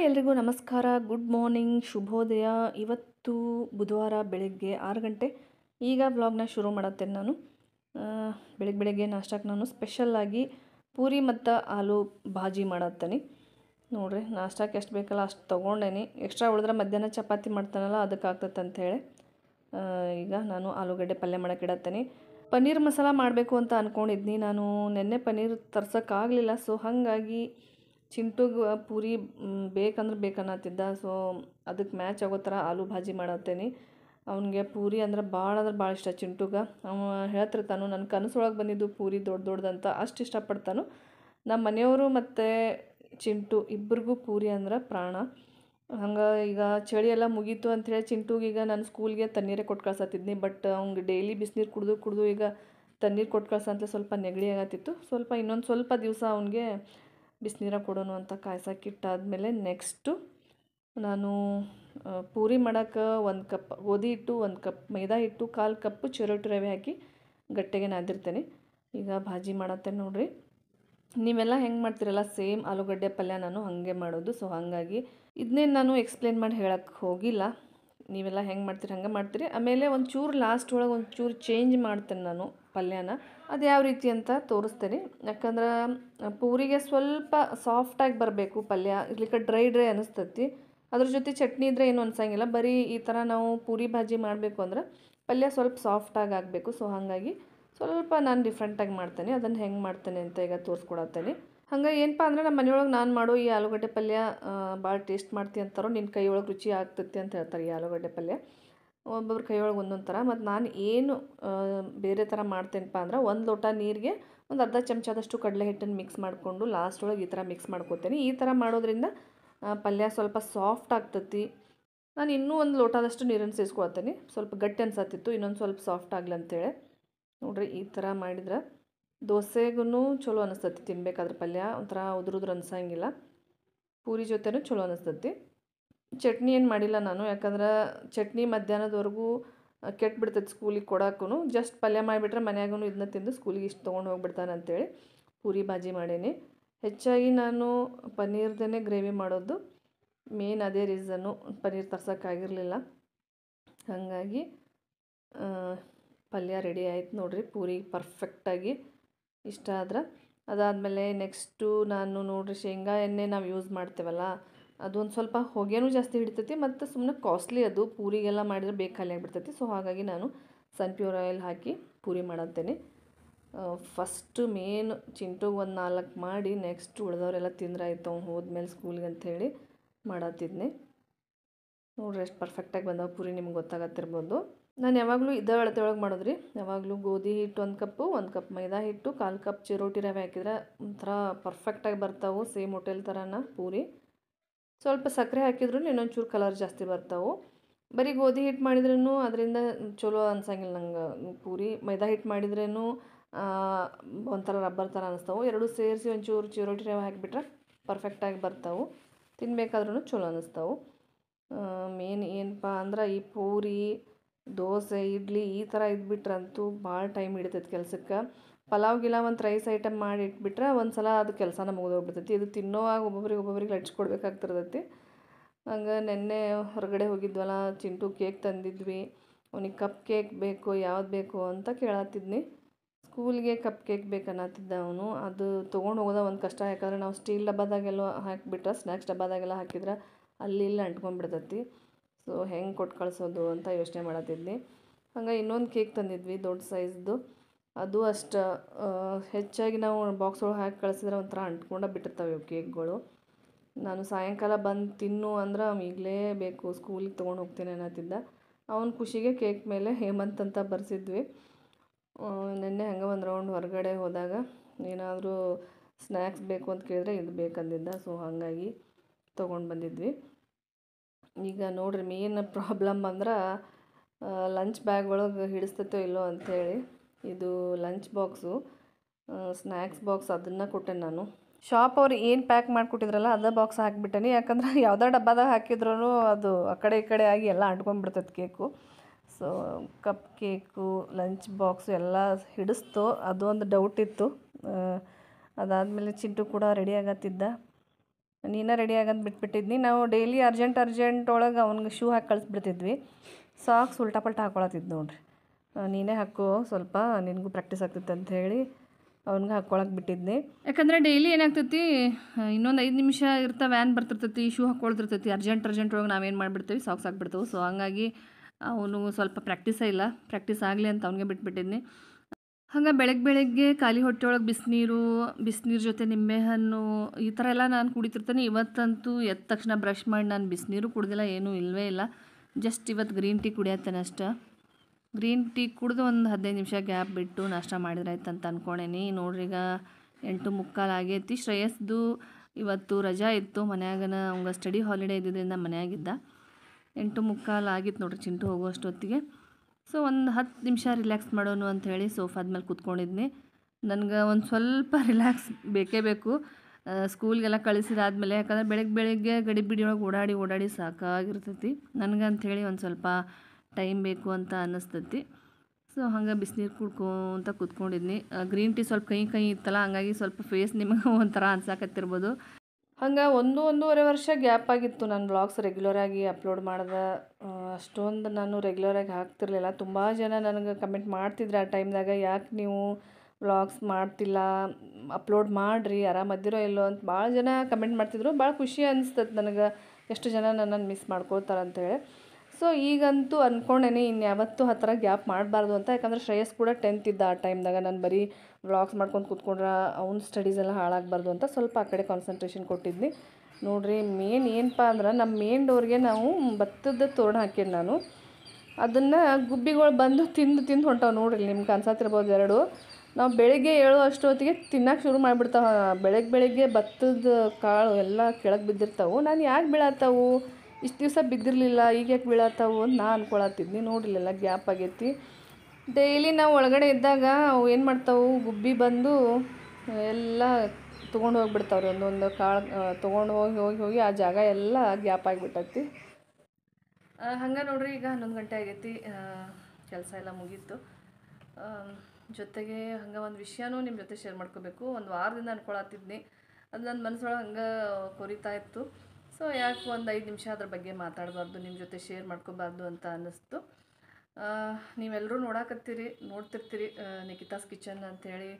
hi ಎಲ್ರಿಗೂ ನಮಸ್ಕಾರ good morning ಶುಭೋದಯ ಇವತ್ತು ಬುಧವಾರ ಬೆಳಗ್ಗೆ ಆರು ಗಂಟೆ ಈಗ ವ್ಲಾಗ್ನ ಶುರು ಮಾಡತ್ತೇನೆ ನಾನು ಬೆಳಗ್ಗೆ ಬೆಳಗ್ಗೆ ನಾಷ್ಟಕ್ಕೆ ನಾನು ಸ್ಪೆಷಲ್ಲಾಗಿ ಪೂರಿ ಮತ್ತು ಆಲೂ ಭಾಜಿ ಮಾಡತ್ತೇನೆ ನೋಡ್ರಿ ನಾಷ್ಟಕ್ಕೆ ಎಷ್ಟು ಬೇಕಲ್ಲ ಅಷ್ಟು ತೊಗೊಂಡೇನಿ ಎಕ್ಸ್ಟ್ರಾ ಉಳಿದ್ರೆ ಮಧ್ಯಾಹ್ನ ಚಪಾತಿ ಮಾಡ್ತಾನಲ್ಲ ಅದಕ್ಕೆ ಆಗ್ತದೆ ಅಂಥೇಳಿ ಈಗ ನಾನು ಆಲೂಗಡ್ಡೆ ಪಲ್ಯ ಮಾಡೋಕೆ ಇಡತ್ತೇನೆ ಪನ್ನೀರ್ ಮಸಾಲ ಮಾಡಬೇಕು ಅಂತ ಅಂದ್ಕೊಂಡಿದ್ನಿ ನಾನು ನೆನ್ನೆ ಪನ್ನೀರ್ ತರ್ಸೋಕ್ಕಾಗಲಿಲ್ಲ ಸೊ ಹಾಗಾಗಿ ಚಿಂಟುಗೆ ಪೂರಿ ಬೇಕಂದ್ರೆ ಬೇಕು ಸೊ ಅದಕ್ಕೆ ಮ್ಯಾಚ್ ಆಗೋ ಥರ ಆಲೂ ಭಾಜಿ ಮಾಡತ್ತೇನೆ ಅವನಿಗೆ ಪೂರಿ ಅಂದ್ರೆ ಭಾಳ ಅಂದ್ರೆ ಭಾಳ ಇಷ್ಟ ಚಿಂಟುಗೆ ಅವ ಹೇಳ್ತಿರ್ತಾನು ನನ್ನ ಕನಸೊಳಗೆ ಬಂದಿದ್ದು ಪೂರಿ ದೊಡ್ಡ ದೊಡ್ಡದಂತ ಅಷ್ಟು ಇಷ್ಟಪಡ್ತಾನು ನಮ್ಮ ಮನೆಯವರು ಮತ್ತು ಚಿಂಟು ಇಬ್ಬರಿಗೂ ಪೂರಿ ಅಂದ್ರೆ ಪ್ರಾಣ ಹಂಗೆ ಈಗ ಚಳಿ ಎಲ್ಲ ಮುಗೀತು ಅಂಥೇಳಿ ಚಿಂಟುಗೆ ಈಗ ನಾನು ಸ್ಕೂಲ್ಗೆ ತಣ್ಣೀರೇ ಕೊಟ್ಟು ಕಳ್ಸತ್ತಿದ್ನಿ ಬಟ್ ಅವ್ನಿಗೆ ಡೈಲಿ ಬಿಸಿನೀರು ಕುಡಿದು ಕುಡಿದು ಈಗ ತಣ್ಣೀರು ಕೊಟ್ಟು ಕಳ್ಸಂತಲೇ ಸ್ವಲ್ಪ ನೆಗಡಿ ಆಗತ್ತಿತ್ತು ಸ್ವಲ್ಪ ಇನ್ನೊಂದು ಸ್ವಲ್ಪ ದಿವಸ ಅವನಿಗೆ ಬಿಸಿನೀರ ಕೊಡೋಣ ಅಂತ ಕಾಯ್ಸೋಕ್ಕಿಟ್ಟಾದಮೇಲೆ ನೆಕ್ಸ್ಟು ನಾನು ಪೂರಿ ಮಾಡೋಕ್ಕೆ ಒಂದು ಕಪ್ ಗೋಧಿ ಹಿಟ್ಟು ಒಂದು ಕಪ್ ಮೈದಾ ಹಿಟ್ಟು ಕಾಲು ಕಪ್ಪು ಚಿರೋಟು ರವೆ ಹಾಕಿ ಗಟ್ಟೆಗೆ ನಾದಿರ್ತೇನೆ ಈಗ ಭಾಜಿ ಮಾಡತ್ತೆ ನೋಡಿರಿ ನೀವೆಲ್ಲ ಹೆಂಗೆ ಮಾಡ್ತೀರಲ್ಲ ಸೇಮ್ ಆಲೂಗಡ್ಡೆ ಪಲ್ಯ ನಾನು ಹಾಗೆ ಮಾಡೋದು ಸೊ ಹಾಗಾಗಿ ಇದನ್ನೇ ನಾನು ಎಕ್ಸ್ಪ್ಲೇನ್ ಮಾಡಿ ಹೇಳೋಕ್ಕೆ ಹೋಗಿಲ್ಲ ನೀವೆಲ್ಲ ಹೆಂಗೆ ಮಾಡ್ತೀರಿ ಹಂಗೆ ಮಾಡ್ತೀರಿ ಆಮೇಲೆ ಒಂದು ಚೂರು ಲಾಸ್ಟ್ ಒಳಗೆ ಒಂದು ಚೂರು ಚೇಂಜ್ ಮಾಡ್ತೇನೆ ನಾನು ಪಲ್ಯನ ಅದು ಯಾವ ರೀತಿ ಅಂತ ತೋರಿಸ್ತೇನೆ ಯಾಕಂದ್ರೆ ಪೂರಿಗೆ ಸ್ವಲ್ಪ ಸಾಫ್ಟಾಗಿ ಬರಬೇಕು ಪಲ್ಯ ಇರ್ಲಿಕ್ಕೆ ಡ್ರೈ ಡ್ರೈ ಅನಿಸ್ತೈತಿ ಅದ್ರ ಜೊತೆ ಚಟ್ನಿ ಇದ್ದರೆ ಏನು ಅನ್ಸಂಗಿಲ್ಲ ಬರೀ ಈ ಥರ ನಾವು ಪೂರಿ ಭಾಜಿ ಮಾಡಬೇಕು ಅಂದ್ರೆ ಪಲ್ಯ ಸ್ವಲ್ಪ ಸಾಫ್ಟಾಗಿ ಆಗಬೇಕು ಸೊ ಹಾಗಾಗಿ ಸ್ವಲ್ಪ ನಾನು ಡಿಫ್ರೆಂಟಾಗಿ ಮಾಡ್ತೇನೆ ಅದನ್ನು ಹೆಂಗೆ ಮಾಡ್ತೇನೆ ಅಂತ ಈಗ ತೋರಿಸ್ಕೊಡತ್ತೇನೆ ಹಂಗೆ ಏನಪ್ಪ ಅಂದರೆ ನಮ್ಮ ಮನೆಯೊಳಗೆ ನಾನು ಮಾಡೋ ಈ ಆಲೂಗಡ್ಡೆ ಪಲ್ಯ ಭಾಳ ಟೇಸ್ಟ್ ಮಾಡ್ತೀನಿ ಅಂತಾರೋ ನಿನ್ನ ಕೈಯೊಳಗೆ ರುಚಿ ಆಗ್ತೈತಿ ಅಂತ ಹೇಳ್ತಾರೆ ಈ ಆಲೂಗಡ್ಡೆ ಪಲ್ಯ ಒಬ್ಬೊಬ್ರು ಕೈಯೊಳಗೆ ಒಂದೊಂದು ಥರ ಮತ್ತು ನಾನು ಏನು ಬೇರೆ ಥರ ಮಾಡ್ತೇನಪ್ಪ ಅಂದ್ರೆ ಒಂದು ಲೋಟ ನೀರಿಗೆ ಒಂದು ಅರ್ಧ ಚಮಚದಷ್ಟು ಕಡಲೆ ಹಿಟ್ಟನ್ನು ಮಿಕ್ಸ್ ಮಾಡಿಕೊಂಡು ಲಾಸ್ಟ್ ಒಳಗೆ ಈ ಥರ ಮಿಕ್ಸ್ ಮಾಡ್ಕೋತೇನೆ ಈ ಥರ ಮಾಡೋದ್ರಿಂದ ಪಲ್ಯ ಸ್ವಲ್ಪ ಸಾಫ್ಟ್ ಆಗ್ತತಿ ನಾನು ಇನ್ನೂ ಒಂದು ಲೋಟದಷ್ಟು ನೀರನ್ನು ಸೇರಿಸ್ಕೊಳ್ತೇನೆ ಸ್ವಲ್ಪ ಗಟ್ಟಿ ಅನ್ಸತ್ತಿತ್ತು ಇನ್ನೊಂದು ಸ್ವಲ್ಪ ಸಾಫ್ಟ್ ಆಗ್ಲಿ ಅಂತೇಳಿ ನೋಡಿರಿ ಈ ಥರ ಮಾಡಿದ್ರೆ ದೋಸೆಗೂ ಚಲೋ ಅನಿಸ್ತತಿ ತಿನ್ಬೇಕಾದ್ರೆ ಪಲ್ಯ ಒಂಥರ ಉದುರುದ್ರು ಅನ್ಸಂಗಿಲ್ಲ ಪೂರಿ ಜೊತೆನೂ ಚಲೋ ಅನಿಸ್ತತಿ ಚಟ್ನಿ ಏನು ಮಾಡಿಲ್ಲ ನಾನು ಯಾಕಂದ್ರೆ ಚಟ್ನಿ ಮಧ್ಯಾಹ್ನದವರೆಗೂ ಕೆಟ್ಬಿಡ್ತೈತಿ ಸ್ಕೂಲಿಗೆ ಕೊಡೋಕ್ಕೂ ಜಸ್ಟ್ ಪಲ್ಯ ಮಾಡಿಬಿಟ್ರೆ ಮನ್ಯಾಗೂ ಇದನ್ನ ತಿಂದು ಸ್ಕೂಲಿಗೆ ಇಷ್ಟು ತೊಗೊಂಡು ಹೋಗ್ಬಿಡ್ತಾನೆ ಅಂತೇಳಿ ಪೂರಿ ಬಾಜಿ ಮಾಡೇನಿ ಹೆಚ್ಚಾಗಿ ನಾನು ಪನ್ನೀರ್ದೇ ಗ್ರೇವಿ ಮಾಡೋದು ಮೇನ್ ಅದೇ ರೀಸನ್ನು ಪನ್ನೀರ್ ತರ್ಸೋಕ್ಕಾಗಿರಲಿಲ್ಲ ಹಾಗಾಗಿ ಪಲ್ಯ ರೆಡಿ ಆಯ್ತು ನೋಡಿರಿ ಪೂರಿ ಪರ್ಫೆಕ್ಟಾಗಿ ಇಷ್ಟ ಆದ್ರೆ ಅದಾದಮೇಲೆ ನೆಕ್ಸ್ಟು ನಾನು ನೋಡಿರಿ ಶೇಂಗಾ ಎಣ್ಣೆ ನಾವು ಯೂಸ್ ಮಾಡ್ತೇವಲ್ಲ ಅದೊಂದು ಸ್ವಲ್ಪ ಹೊಗೆನೂ ಜಾಸ್ತಿ ಹಿಡಿತೈತಿ ಮತ್ತು ಸುಮ್ಮನೆ ಕಾಸ್ಟ್ಲಿ ಅದು ಪೂರಿಗೆಲ್ಲ ಮಾಡಿದರೆ ಬೇಗ ಖಾಲಿ ಆಗಿಬಿಡ್ತೈತಿ ಸೊ ಹಾಗಾಗಿ ನಾನು ಸನ್ಪ್ಯೂರ್ ಆಯಿಲ್ ಹಾಕಿ ಪೂರಿ ಮಾಡತ್ತೇನೆ ಫಸ್ಟ್ ಮೇನ್ ಚಿಂಟೋಗಿ ಒಂದು ನಾಲ್ಕು ಮಾಡಿ ನೆಕ್ಸ್ಟ್ ಉಳ್ದವರೆಲ್ಲ ತಿಂದ್ರೆ ಅವ್ನು ಹೋದ್ಮೇಲೆ ಸ್ಕೂಲ್ಗೆ ಅಂಥೇಳಿ ಮಾಡತ್ತಿದ್ನಿ ನೋಡ್ರಿ ಎಷ್ಟು ಪರ್ಫೆಕ್ಟಾಗಿ ಬಂದವ ಪೂರಿ ನಿಮ್ಗೆ ಗೊತ್ತಾಗತ್ತಿರ್ಬೋದು ನಾನು ಯಾವಾಗಲೂ ಇದೇ ಅಳತೆ ಒಳಗೆ ಮಾಡೋದ್ರಿ ಯಾವಾಗಲೂ ಗೋಧಿ ಹಿಟ್ಟು ಒಂದು ಕಪ್ಪು ಒಂದು ಕಪ್ ಮೈದಾ ಹಿಟ್ಟು ಕಾಲು ಕಪ್ ಚಿರೋಟಿ ರವೆ ಹಾಕಿದ್ರೆ ಒಂಥರ ಪರ್ಫೆಕ್ಟಾಗಿ ಬರ್ತಾವೆ ಸೇಮ್ ಹೋಟೆಲ್ ಥರನ ಪೂರಿ ಸ್ವಲ್ಪ ಸಕ್ಕರೆ ಹಾಕಿದ್ರೂ ಇನ್ನೊಂಚೂರು ಕಲರ್ ಜಾಸ್ತಿ ಬರ್ತಾವೆ ಬರೀ ಗೋಧಿ ಹಿಟ್ಟು ಮಾಡಿದ್ರೂ ಅದರಿಂದ ಚಲೋ ಅನ್ಸಂಗಿಲ್ಲ ನಂಗೆ ಪೂರಿ ಮೈದಾ ಹಿಟ್ಟು ಮಾಡಿದ್ರೂ ಒಂಥರ ರಬ್ಬರ್ ಥರ ಅನಿಸ್ತಾವೆ ಎರಡು ಸೇರಿಸಿ ಒಂಚೂರು ಚಿರೋಟಿ ರವೆ ಹಾಕಿಬಿಟ್ರೆ ಪರ್ಫೆಕ್ಟಾಗಿ ಬರ್ತಾವೆ ತಿನ್ಬೇಕಾದ್ರೂ ಚಲೋ ಅನ್ನಿಸ್ತಾವೆ ಮೇನ್ ಏನಪ್ಪ ಅಂದ್ರೆ ಈ ಪೂರಿ ದೋಸೆ ಇಡ್ಲಿ ಈ ಥರ ಇದ್ಬಿಟ್ರಂತೂ ಭಾಳ ಟೈಮ್ ಹಿಡಿತೈತೆ ಕೆಲಸಕ್ಕೆ ಪಲಾವ್ ಗಿಲ ಒಂದು ರೈಸ್ ಐಟಮ್ ಮಾಡಿ ಇಟ್ಬಿಟ್ರೆ ಒಂದು ಸಲ ಅದು ಕೆಲಸನ ಮುಗಿದೋಗ್ಬಿಡ್ತೈತಿ ಇದು ತಿನ್ನೋವಾಗ ಒಬ್ಬೊಬ್ರಿಗೆ ಒಬ್ಬೊಬ್ರಿಗೆ ಕೊಡಬೇಕಾಗ್ತಿರ್ತೈತಿ ಹಂಗೆ ನೆನ್ನೆ ಹೊರಗಡೆ ಹೋಗಿದ್ವಲ್ಲ ಚಿಂಟು ಕೇಕ್ ತಂದಿದ್ವಿ ಅವನಿಗೆ ಕಪ್ ಕೇಕ್ ಬೇಕು ಯಾವ್ದು ಬೇಕು ಅಂತ ಕೇಳತ್ತಿದ್ನಿ ಸ್ಕೂಲ್ಗೆ ಕಪ್ ಕೇಕ್ ಬೇಕನ್ನತ್ತಿದ್ದ ಅವನು ಅದು ತೊಗೊಂಡು ಹೋಗೋದ ಒಂದು ಕಷ್ಟ ಯಾಕಂದರೆ ನಾವು ಸ್ಟೀಲ್ ಡಬ್ಬದಾಗೆಲ್ಲೋ ಹಾಕಿಬಿಟ್ರೆ ಸ್ನ್ಯಾಕ್ಸ್ ಡಬ್ಬದಾಗೆಲ್ಲ ಹಾಕಿದ್ರೆ ಅಲ್ಲಿ ಇಲ್ಲಿ ಅಂಟ್ಕೊಂಡ್ಬಿಡ್ತೈತಿ ಸೊ ಹೆಂಗೆ ಕೊಟ್ಟು ಕಳಿಸೋದು ಅಂತ ಯೋಚನೆ ಮಾಡತ್ತಿದ್ವಿ ಹಂಗೆ ಇನ್ನೊಂದು ಕೇಕ್ ತಂದಿದ್ವಿ ದೊಡ್ಡ ಸೈಜ್ದು ಅದು ಅಷ್ಟು ಹೆಚ್ಚಾಗಿ ನಾವು ಬಾಕ್ಸ್ ಒಳಗೆ ಹಾಕಿ ಕಳಿಸಿದ್ರೆ ಒಂಥರ ಅಂಟ್ಕೊಂಡ ಬಿಟ್ಟಿರ್ತವೆ ಇವು ಕೇಕ್ಗಳು ನಾನು ಸಾಯಂಕಾಲ ಬಂದು ತಿನ್ನು ಅಂದ್ರೆ ಈಗಲೇ ಬೇಕು ಸ್ಕೂಲಿಗೆ ತೊಗೊಂಡು ಹೋಗ್ತೀನಿ ಅನ್ನತ್ತಿದ್ದ ಅವನ ಖುಷಿಗೆ ಕೇಕ್ ಮೇಲೆ ಹೇಮಂತ್ ಅಂತ ಬರೆಸಿದ್ವಿ ನೆನ್ನೆ ಹಂಗೆ ಒಂದು ರೌಂಡ್ ಹೊರಗಡೆ ಹೋದಾಗ ಏನಾದರೂ ಸ್ನ್ಯಾಕ್ಸ್ ಬೇಕು ಅಂತ ಕೇಳಿದ್ರೆ ಇದು ಬೇಕಂದಿದ್ದ ಸೊ ಹಾಗಾಗಿ ತೊಗೊಂಡು ಬಂದಿದ್ವಿ ಈಗ ನೋಡಿರಿ ಮೇನ್ ಪ್ರಾಬ್ಲಮ್ ಅಂದ್ರೆ ಲಂಚ್ ಬ್ಯಾಗ್ ಒಳಗೆ ಹಿಡಿಸ್ತೈತೋ ಇಲ್ಲೋ ಅಂಥೇಳಿ ಇದು ಲಂಚ್ ಬಾಕ್ಸು ಸ್ನ್ಯಾಕ್ಸ್ ಬಾಕ್ಸ್ ಅದನ್ನು ಕೊಟ್ಟೆ ನಾನು ಶಾಪ್ ಅವ್ರು ಏನು ಪ್ಯಾಕ್ ಮಾಡಿಕೊಟ್ಟಿದ್ರಲ್ಲ ಅದ ಬಾಕ್ಸ್ ಹಾಕಿಬಿಟ್ಟೇನಿ ಯಾಕಂದ್ರೆ ಯಾವುದೇ ಡಬ್ಬದಾಗ ಹಾಕಿದ್ರೂ ಅದು ಆ ಕಡೆ ಈ ಕಡೆ ಆಗಿ ಎಲ್ಲ ಅಂಟ್ಕೊಂಡ್ಬಿಡ್ತೈತೆ cake so cup cake lunch box ಎಲ್ಲ ಹಿಡಿಸ್ತು ಅದು ಒಂದು ಡೌಟ್ ಇತ್ತು ಅದಾದಮೇಲೆ ಚಿಂಟು ಕೂಡ ರೆಡಿ ಆಗತ್ತಿದ್ದ ನೀನೇ ರೆಡಿ ಆಗೋದು ಬಿಟ್ಬಿಟ್ಟಿದ್ನಿ ನಾವು ಡೈಲಿ ಅರ್ಜೆಂಟ್ ಅರ್ಜೆಂಟ್ ಒಳಗೆ ಅವ್ನಿಗೆ ಶೂ ಹಾಕಿ ಕಳಿಸ್ಬಿಡ್ತಿದ್ವಿ ಸಾಕ್ಸ್ ಉಲ್ಟಾ ಪಲ್ಟಾ ಹಾಕ್ಕೊಳತಿದ್ದು ನೋಡ್ರಿ ನೀನೇ ಹಾಕು ಸ್ವಲ್ಪ ನಿನಗೂ ಪ್ರಾಕ್ಟೀಸ್ ಆಗ್ತಿತ್ತು ಅಂತ ಹೇಳಿ ಅವ್ನಿಗೆ ಹಾಕ್ಕೊಳಕ್ಕೆ ಬಿಟ್ಟಿದ್ನಿ ಯಾಕಂದರೆ ಡೈಲಿ ಏನಾಗ್ತೈತಿ ಇನ್ನೊಂದು ಐದು ನಿಮಿಷ ಇರ್ತಾ ವ್ಯಾನ್ ಬರ್ತಿರ್ತೈತಿ ಶೂ ಹಾಕ್ಕೊಳ್ತಿರ್ತೈತಿ ಅರ್ಜೆಂಟ್ ಅರ್ಜೆಂಟ್ ಒಳಗೆ ನಾವೇನು ಮಾಡಿಬಿಡ್ತೀವಿ ಸಾಕ್ಸ್ ಹಾಕ್ಬಿಡ್ತೇವೆ ಸೊ ಹಂಗಾಗಿ ಅವನು ಸ್ವಲ್ಪ ಪ್ರಾಕ್ಟೀಸೇ ಇಲ್ಲ ಪ್ರಾಕ್ಟೀಸ್ ಆಗಲಿ ಅಂತ ಅವ್ನಿಗೆ ಬಿಟ್ಬಿಟ್ಟಿದ್ನಿ ಹಂಗೆ ಬೆಳಗ್ಗೆ ಬೆಳಗ್ಗೆ ಖಾಲಿ ಹೊಟ್ಟೆ ಒಳಗೆ ಬಿಸಿನೀರು ಬಿಸಿನೀರು ಜೊತೆ ನಿಂಬೆಹಣ್ಣು ಈ ಥರ ಎಲ್ಲ ನಾನು ಕುಡಿತಿರ್ತೇನೆ ಇವತ್ತಂತೂ ಎದ್ದ ತಕ್ಷಣ ಬ್ರಷ್ ಮಾಡಿ ನಾನು ಬಿಸಿನೀರು ಕುಡಿದಿಲ್ಲ ಏನೂ ಇಲ್ಲವೇ ಇಲ್ಲ ಜಸ್ಟ್ ಇವತ್ತು ಗ್ರೀನ್ ಟೀ ಕುಡಿಯತ್ತೇನೆ ಅಷ್ಟ ಗ್ರೀನ್ ಟೀ ಕುಡಿದು ಒಂದು ಹದಿನೈದು ನಿಮಿಷ ಗ್ಯಾಪ್ ಬಿಟ್ಟು ನಾಷ್ಟ ಮಾಡಿದ್ರೆ ಅಂತ ಅಂದ್ಕೊಂಡೇನಿ ನೋಡ್ರಿ ಈಗ ಎಂಟು ಮುಕ್ಕಾಲು ಆಗೈತಿ ಶ್ರೇಯಸ್ದು ಇವತ್ತು ರಜಾ ಇತ್ತು ಮನೆಯಾಗನ ಅವಂಗ ಸ್ಟಡಿ ಹಾಲಿಡೇ ಇದ್ದಿದ್ದರಿಂದ ಮನೆಯಾಗಿದ್ದ ಎಂಟು ಮುಕ್ಕಾಲು ಆಗಿತ್ತು ನೋಡ್ರಿ ಚಿಂಟು ಹೋಗುವಷ್ಟೊತ್ತಿಗೆ ಸೊ ಒಂದು ಹತ್ತು ನಿಮಿಷ ರಿಲ್ಯಾಕ್ಸ್ ಮಾಡೋನು ಅಂಥೇಳಿ ಸೋಫಾದ ಮೇಲೆ ಕೂತ್ಕೊಂಡಿದ್ನಿ ನನಗೆ ಒಂದು ಸ್ವಲ್ಪ ರಿಲ್ಯಾಕ್ಸ್ ಬೇಕೇ ಬೇಕು ಸ್ಕೂಲ್ಗೆಲ್ಲ ಕಳಿಸಿದಾದ್ಮೇಲೆ ಯಾಕಂದರೆ ಬೆಳಗ್ಗೆ ಬೆಳಗ್ಗೆ ಗಡಿ ಬಿಡಿಯೊಳಗೆ ಓಡಾಡಿ ಓಡಾಡಿ ಸಾಕಾಗಿರ್ತೈತಿ ನನಗೆ ಅಂಥೇಳಿ ಒಂದು ಸ್ವಲ್ಪ ಟೈಮ್ ಬೇಕು ಅಂತ ಅನ್ನಿಸ್ತೈತಿ ಸೊ ಹಂಗೆ ಬಿಸಿನೀರು ಅಂತ ಕೂತ್ಕೊಂಡಿದ್ನಿ ಗ್ರೀನ್ ಟೀ ಸ್ವಲ್ಪ ಕೈ ಕೈ ಇತ್ತಲ್ಲ ಹಂಗಾಗಿ ಸ್ವಲ್ಪ ಫೇಸ್ ನಿಮಗೆ ಒಂಥರ ಅನ್ಸಾಕತ್ತಿರ್ಬೋದು ಹಂಗೆ ಒಂದು ಒಂದೂವರೆ ವರ್ಷ ಗ್ಯಾಪ್ ಆಗಿತ್ತು ನನ್ನ ಬ್ಲಾಗ್ಸ್ ರೆಗ್ಯುಲರಾಗಿ ಅಪ್ಲೋಡ್ ಮಾಡ್ದೆ ಅಷ್ಟೊಂದು ನಾನು ರೆಗ್ಯುಲರಾಗಿ ಹಾಕ್ತಿರ್ಲಿಲ್ಲ ತುಂಬ ಜನ ನನಗೆ ಕಮೆಂಟ್ ಮಾಡ್ತಿದ್ರು ಆ ಟೈಮ್ದಾಗ ಯಾಕೆ ನೀವು ವ್ಲಾಗ್ಸ್ ಮಾಡ್ತಿಲ್ಲ ಅಪ್ಲೋಡ್ ಮಾಡಿರಿ ಆರಾಮದಿರೋ ಇಲ್ಲೋ ಅಂತ ಭಾಳ ಜನ ಕಮೆಂಟ್ ಮಾಡ್ತಿದ್ರು ಭಾಳ ಖುಷಿ ಅನಿಸ್ತದೆ ನನಗೆ ಎಷ್ಟು ಜನ ನನ್ನನ್ನು ಮಿಸ್ ಮಾಡ್ಕೋತಾರಂತೇಳಿ ಸೊ ಈಗಂತೂ ಅಂದ್ಕೊಂಡೇನೆ ಇನ್ಯಾವತ್ತೂ ಹತ್ರ ಗ್ಯಾಪ್ ಮಾಡಬಾರ್ದು ಅಂತ ಯಾಕಂದರೆ ಶ್ರೇಯಸ್ ಕೂಡ ಟೆಂತ್ ಇದ್ದ ಆ ಟೈಮ್ದಾಗ ನಾನು ಬರೀ ವ್ಲಾಗ್ಸ್ ಮಾಡ್ಕೊಂಡು ಕೂತ್ಕೊಂಡ್ರೆ ಅವ್ನ ಸ್ಟಡೀಸ್ ಎಲ್ಲ ಹಾಳಾಗಬಾರ್ದು ಅಂತ ಸ್ವಲ್ಪ ಆ ಕಡೆ ಕಾನ್ಸಂಟ್ರೇಷನ್ ಕೊಟ್ಟಿದ್ನಿ ನೋಡಿರಿ ಮೇನ್ ಏನಪ್ಪ ಅಂದ್ರೆ ನಮ್ಮ ಮೇನ್ ಡೋರ್ಗೆ ನಾವು ಭತ್ತದ ತೋರಣ ಹಾಕೀನಿ ನಾನು ಅದನ್ನು ಗುಬ್ಬಿಗಳು ಬಂದು ತಿಂದು ತಿಂದು ಹೊಂಟಾವೆ ನೋಡಿರಿ ನಿಮ್ಗೆ ಅನ್ಸತ್ತಿರ್ಬೋದು ಎರಡು ನಾವು ಬೆಳಗ್ಗೆ ಏಳು ಅಷ್ಟೊತ್ತಿಗೆ ತಿನ್ನೋಕೆ ಶುರು ಮಾಡಿಬಿಡ್ತಾವೆ ಬೆಳಗ್ಗೆ ಬೆಳಗ್ಗೆ ಭತ್ತದ ಕಾಳು ಎಲ್ಲ ಕೆಳಗೆ ಬಿದ್ದಿರ್ತಾವೆ ನಾನು ಯಾಕೆ ಬೀಳತ್ತವು ಇಷ್ಟು ದಿವಸ ಬಿದ್ದಿರಲಿಲ್ಲ ಈಗ ಯಾಕೆ ಬೀಳತ್ತಾವು ಅಂತ ನಾ ಅಂದ್ಕೊಳತ್ತಿದ್ನಿ ನೋಡಿರಲಿಲ್ಲ ಗ್ಯಾಪ್ ಆಗೈತಿ ಡೈಲಿ ನಾವು ಒಳಗಡೆ ಇದ್ದಾಗ ಅವು ಏನು ಮಾಡ್ತಾವು ಗುಬ್ಬಿ ಬಂದು ಎಲ್ಲ ತೊಗೊಂಡು ಹೋಗಿಬಿಡ್ತಾವ್ರಿ ಒಂದೊಂದು ಕಾಳು ತೊಗೊಂಡು ಹೋಗಿ ಹೋಗಿ ಹೋಗಿ ಆ ಜಾಗ ಎಲ್ಲ ಗ್ಯಾಪ್ ಆಗಿಬಿಟ್ಟೈತಿ ಹಂಗೆ ನೋಡ್ರಿ ಈಗ ಹನ್ನೊಂದು ಗಂಟೆ ಆಗೈತಿ ಕೆಲಸ ಎಲ್ಲ ಮುಗೀತು ಜೊತೆಗೆ ಹಂಗೆ ಒಂದು ವಿಷಯನೂ ನಿಮ್ಮ ಜೊತೆ ಶೇರ್ ಮಾಡ್ಕೋಬೇಕು ಒಂದು ವಾರದಿಂದ ಅನ್ಕೊಳತ್ತಿದ್ನಿ ಅದು ನನ್ನ ಮನಸ್ಸೊಳಗೆ ಹಂಗೆ ಕೊರಿತಾ ಇತ್ತು ಸೊ ಯಾಕೆ ಒಂದು ಐದು ನಿಮಿಷ ಅದ್ರ ಬಗ್ಗೆ ಮಾತಾಡಬಾರ್ದು ನಿಮ್ಮ ಜೊತೆ ಶೇರ್ ಮಾಡ್ಕೋಬಾರ್ದು ಅಂತ ಅನ್ನಿಸ್ತು ನೀವೆಲ್ಲರೂ ನೋಡಾಕತ್ತೀರಿ ನೋಡ್ತಿರ್ತೀರಿ ನಿಕಿತಾಸ್ ಕಿಚನ್ ಅಂಥೇಳಿ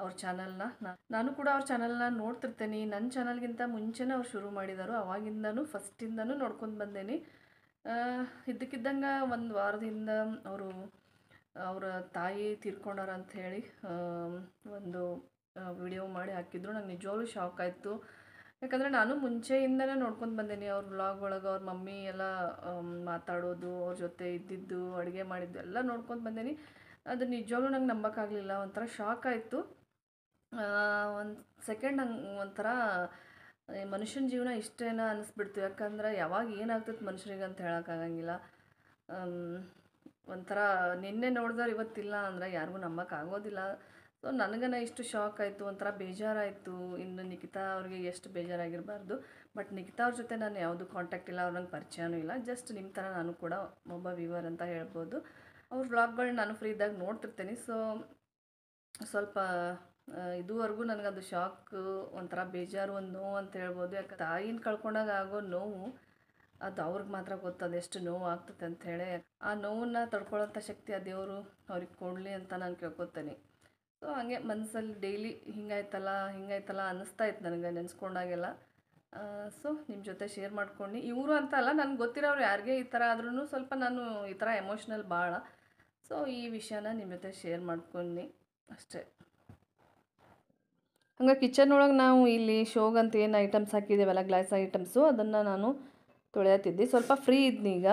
ಅವ್ರ ಚಾನಲ್ನ ನಾನು ಕೂಡ ಅವ್ರ ಚಾನಲ್ನ ನೋಡ್ತಿರ್ತೇನೆ ನನ್ನ ಚಾನಲ್ಗಿಂತ ಮುಂಚೆನೇ ಅವ್ರು ಶುರು ಮಾಡಿದರು ಅವಾಗಿಂದನೂ ಫಸ್ಟಿಂದನೂ ನೋಡ್ಕೊಂಡು ಬಂದೇನಿ ಇದ್ದಕ್ಕಿದ್ದಂಗೆ ಒಂದು ವಾರದಿಂದ ಅವರು ಅವರ ತಾಯಿ ತೀರ್ಕೊಂಡಾರ ಅಂಥೇಳಿ ಒಂದು ವಿಡಿಯೋ ಮಾಡಿ ಹಾಕಿದ್ರು ನಂಗೆ ನಿಜವಾಗ್ಲೂ ಶಾಕ್ ಆಯಿತು ಯಾಕಂದರೆ ನಾನು ಮುಂಚೆಯಿಂದನೇ ನೋಡ್ಕೊಂಡು ಬಂದೀನಿ ಅವ್ರ ವ್ಲಾಗ್ ಒಳಗೆ ಅವ್ರ ಮಮ್ಮಿ ಎಲ್ಲ ಮಾತಾಡೋದು ಅವ್ರ ಜೊತೆ ಇದ್ದಿದ್ದು ಅಡುಗೆ ಮಾಡಿದ್ದು ಎಲ್ಲ ನೋಡ್ಕೊಂಡು ಬಂದೀನಿ ಅದು ನಿಜವಾಗ್ಲೂ ನಂಗೆ ನಂಬಕ್ಕಾಗಲಿಲ್ಲ ಒಂಥರ ಶಾಕ್ ಆಯಿತು ಒಂದು ಸೆಕೆಂಡ್ ಹಂಗೆ ಒಂಥರ ಮನುಷ್ಯನ ಜೀವನ ಇಷ್ಟೇನ ಅನ್ನಿಸ್ಬಿಡ್ತು ಯಾಕಂದ್ರೆ ಯಾವಾಗ ಏನಾಗ್ತದೆ ಮನುಷ್ಯರಿಗೆ ಅಂತ ಹೇಳೋಕ್ಕಾಗಂಗಿಲ್ಲ ಒಂಥರ ನಿನ್ನೆ ನೋಡಿದವ್ರು ಇವತ್ತಿಲ್ಲ ಅಂದ್ರೆ ಯಾರಿಗೂ ನಂಬಕ್ಕಾಗೋದಿಲ್ಲ ಸೊ ನನಗನ ಇಷ್ಟು ಶಾಕ್ ಆಯಿತು ಒಂಥರ ಬೇಜಾರಾಯಿತು ಇನ್ನು ನಿಖಿತಾ ಅವ್ರಿಗೆ ಎಷ್ಟು ಬೇಜಾರಾಗಿರಬಾರ್ದು ಬಟ್ ನಿಖಿತಾ ಅವ್ರ ಜೊತೆ ನಾನು ಯಾವುದು ಕಾಂಟ್ಯಾಕ್ಟ್ ಇಲ್ಲ ಅವ್ರ ನಂಗೆ ಪರಿಚಯನೂ ಇಲ್ಲ ಜಸ್ಟ್ ನಿಮ್ಮ ಥರ ನಾನು ಕೂಡ ಒಬ್ಬ ವ್ಯೂವರ್ ಅಂತ ಹೇಳ್ಬೋದು ಅವ್ರ ವ್ಲಾಗ್ಗಳನ್ನ ನಾನು ಫ್ರೀ ಇದ್ದಾಗ ನೋಡ್ತಿರ್ತೀನಿ ಸೊ ಸ್ವಲ್ಪ ಇದುವರೆಗೂ ನನಗದು ಶಾಕ್ ಒಂಥರ ಬೇಜಾರು ಒಂದು ನೋವು ಅಂತ ಹೇಳ್ಬೋದು ಯಾಕೆ ತಾಯಿನ ಕಳ್ಕೊಂಡಾಗ ಆಗೋ ನೋವು ಅದು ಅವ್ರಿಗೆ ಮಾತ್ರ ಗೊತ್ತದು ಎಷ್ಟು ನೋವು ಆಗ್ತದೆ ಹೇಳಿ ಆ ನೋವನ್ನು ತಡ್ಕೊಳ್ಳೋಂಥ ಶಕ್ತಿ ಆ ದೇವರು ಅವ್ರಿಗೆ ಕೊಡಲಿ ಅಂತ ನಾನು ಕೇಳ್ಕೊತೇನೆ ಸೊ ಹಂಗೆ ಮನಸ್ಸಲ್ಲಿ ಡೈಲಿ ಹಿಂಗಾಯ್ತಲ್ಲ ಹಿಂಗಾಯ್ತಲ್ಲ ಅನ್ನಿಸ್ತಾ ಇತ್ತು ನನಗೆ ನೆನೆಸ್ಕೊಂಡಾಗೆಲ್ಲ ಸೊ ನಿಮ್ಮ ಜೊತೆ ಶೇರ್ ಮಾಡ್ಕೊಂಡು ಇವರು ಅಂತ ಅಲ್ಲ ನನಗೆ ಗೊತ್ತಿರೋರು ಯಾರಿಗೆ ಈ ಥರ ಆದ್ರೂ ಸ್ವಲ್ಪ ನಾನು ಈ ಥರ ಎಮೋಷ್ನಲ್ ಭಾಳ ಸೊ ಈ ವಿಷಯನ ನಿಮ್ಮ ಜೊತೆ ಶೇರ್ ಮಾಡ್ಕೊಂಡು ಅಷ್ಟೇ ಹಂಗೆ ಕಿಚನ್ ಒಳಗೆ ನಾವು ಇಲ್ಲಿ ಅಂತ ಏನು ಐಟಮ್ಸ್ ಹಾಕಿದ್ದೀವಲ್ಲ ಗ್ಲಾಸ್ ಐಟಮ್ಸು ಅದನ್ನು ನಾನು ತೊಳೆಯತ್ತಿದ್ದೆ ಸ್ವಲ್ಪ ಫ್ರೀ ಈಗ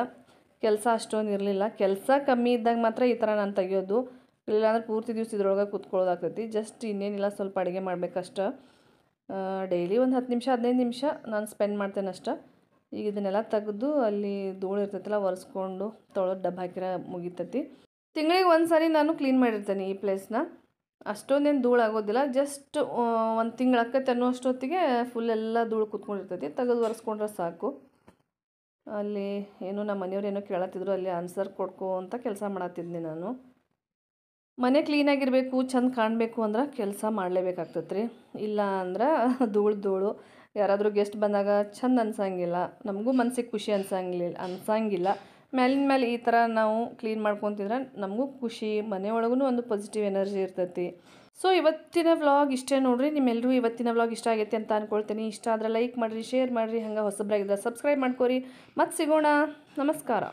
ಕೆಲಸ ಅಷ್ಟೊಂದು ಇರಲಿಲ್ಲ ಕೆಲಸ ಕಮ್ಮಿ ಇದ್ದಾಗ ಮಾತ್ರ ಈ ಥರ ನಾನು ತೆಗೆಯೋದು ಇಲ್ಲಾಂದ್ರೆ ಪೂರ್ತಿ ದಿವ್ಸ ಇದ್ರೊಳಗೆ ಕೂತ್ಕೊಳ್ಳೋದಾಗ್ತೈತಿ ಜಸ್ಟ್ ಇನ್ನೇನಿಲ್ಲ ಸ್ವಲ್ಪ ಅಡುಗೆ ಮಾಡಬೇಕಷ್ಟ ಡೈಲಿ ಒಂದು ಹತ್ತು ನಿಮಿಷ ಹದಿನೈದು ನಿಮಿಷ ನಾನು ಸ್ಪೆಂಡ್ ಮಾಡ್ತೇನೆ ಅಷ್ಟ ಈಗ ಇದನ್ನೆಲ್ಲ ತೆಗೆದು ಅಲ್ಲಿ ಧೂಳು ಇರ್ತೈತಲ್ಲ ಒರೆಸ್ಕೊಂಡು ತೊಳೆದು ಡಬ್ಬ ಹಾಕಿರ ಮುಗಿತೈತಿ ತಿಂಗಳಿಗೆ ಒಂದು ಸಾರಿ ನಾನು ಕ್ಲೀನ್ ಮಾಡಿರ್ತೇನೆ ಈ ಪ್ಲೇಸ್ನ ಅಷ್ಟೊಂದೇನು ಧೂಳು ಆಗೋದಿಲ್ಲ ಜಸ್ಟ್ ಒಂದು ತಿಂಗಳು ಅಕ್ಕತ್ತೆ ಅಷ್ಟೊತ್ತಿಗೆ ಫುಲ್ ಎಲ್ಲ ಧೂಳು ಕೂತ್ಕೊಂಡಿರ್ತೈತಿ ತೆಗೆದು ಒರೆಸ್ಕೊಂಡ್ರೆ ಸಾಕು ಅಲ್ಲಿ ಏನು ನಮ್ಮ ಮನೆಯವ್ರು ಏನೋ ಕೇಳತ್ತಿದ್ರು ಅಲ್ಲಿ ಆನ್ಸರ್ ಕೊಡ್ಕೋ ಅಂತ ಕೆಲಸ ಮಾಡತ್ತಿದ್ನಿ ನಾನು ಮನೆ ಕ್ಲೀನಾಗಿರಬೇಕು ಚೆಂದ ಕಾಣಬೇಕು ಅಂದ್ರೆ ಕೆಲಸ ಮಾಡಲೇಬೇಕಾಗ್ತತ್ರಿ ಇಲ್ಲ ಅಂದ್ರೆ ಧೂಳು ಧೂಳು ಯಾರಾದರೂ ಗೆಸ್ಟ್ ಬಂದಾಗ ಚೆಂದ ಅನ್ಸಂಗಿಲ್ಲ ನಮಗೂ ಮನಸ್ಸಿಗೆ ಖುಷಿ ಅನ್ಸಂಗಿಲ್ಲ ಅನ್ಸಂಗಿಲ್ಲ ಮೇಲಿನ ಮೇಲೆ ಈ ಥರ ನಾವು ಕ್ಲೀನ್ ಮಾಡ್ಕೊತಿದ್ರೆ ನಮಗೂ ಖುಷಿ ಮನೆಯೊಳಗೂ ಒಂದು ಪಾಸಿಟಿವ್ ಎನರ್ಜಿ ಇರ್ತೈತಿ ಸೊ ಇವತ್ತಿನ ವ್ಲಾಗ್ ಇಷ್ಟೇ ನೋಡಿರಿ ನಿಮ್ಮೆಲ್ಲರೂ ಇವತ್ತಿನ ವ್ಲಾಗ್ ಇಷ್ಟ ಆಗೈತೆ ಅಂತ ಅಂದ್ಕೊಳ್ತೀನಿ ಇಷ್ಟ ಆದರೆ ಲೈಕ್ ಮಾಡಿರಿ ಶೇರ್ ಮಾಡಿರಿ ಹಂಗೆ ಹೊಸಬ್ರಾಗಿದ್ರೆ ಸಬ್ಸ್ಕ್ರೈಬ್ ಮಾಡ್ಕೊರಿ ಮತ್ತೆ ಸಿಗೋಣ ನಮಸ್ಕಾರ